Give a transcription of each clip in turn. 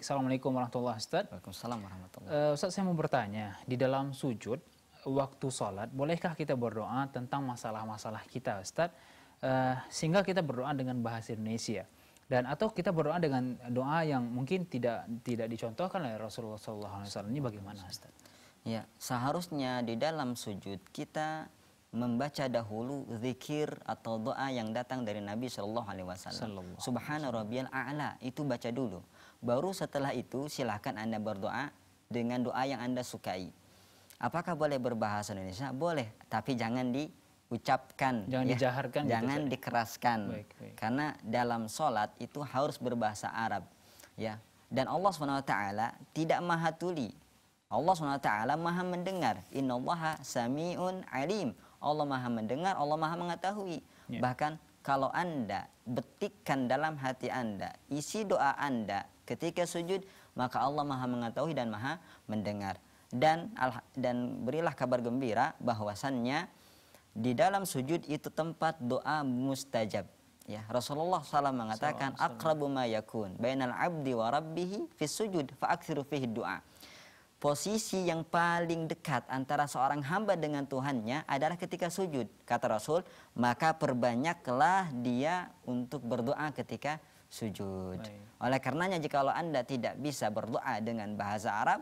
Assalamualaikum warahmatullahi wabarakatuh. Waalaikumsalam warahmatullahi wabarakatuh. Eh, Ustaz saya mau bertanya, di dalam sujud waktu sholat, bolehkah kita berdoa tentang masalah-masalah kita Ustaz? Uh, sehingga kita berdoa dengan bahasa Indonesia dan atau kita berdoa dengan doa yang mungkin tidak tidak dicontohkan oleh Rasulullah SAW ini bagaimana Ustaz? Ya, seharusnya di dalam sujud kita membaca dahulu zikir atau doa yang datang dari Nabi Shallallahu Alaihi Wasallam. Subhanallah A'la itu baca dulu. Baru setelah itu silahkan anda berdoa dengan doa yang anda sukai. Apakah boleh berbahasa Indonesia? Boleh, tapi jangan diucapkan, jangan ya. dijaharkan, gitu, jangan gitu, dikeraskan. Baik, baik. Karena dalam sholat itu harus berbahasa Arab, ya. Dan Allah swt tidak maha tuli Allah SWT maha mendengar. allaha sami'un alim. Allah maha mendengar, Allah maha mengetahui. Yeah. Bahkan kalau Anda betikkan dalam hati Anda, isi doa Anda ketika sujud, maka Allah maha mengetahui dan maha mendengar. Dan dan berilah kabar gembira bahwasannya di dalam sujud itu tempat doa mustajab. Ya, Rasulullah SAW mengatakan akrabu ma yakun bainal abdi wa rabbihi fi sujud fa fihi doa posisi yang paling dekat antara seorang hamba dengan Tuhannya adalah ketika sujud. Kata Rasul, maka perbanyaklah dia untuk berdoa ketika sujud. Baik. Oleh karenanya jikalau Anda tidak bisa berdoa dengan bahasa Arab,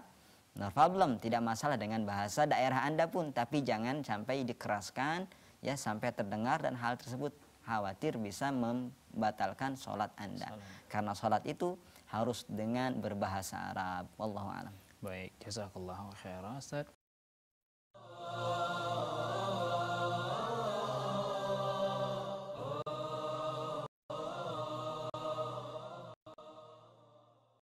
no problem, tidak masalah dengan bahasa daerah Anda pun, tapi jangan sampai dikeraskan ya sampai terdengar dan hal tersebut khawatir bisa membatalkan sholat Anda. Salam. Karena sholat itu harus dengan berbahasa Arab. Wallahu a'lam. Baik, jazakallah khairan Ustaz.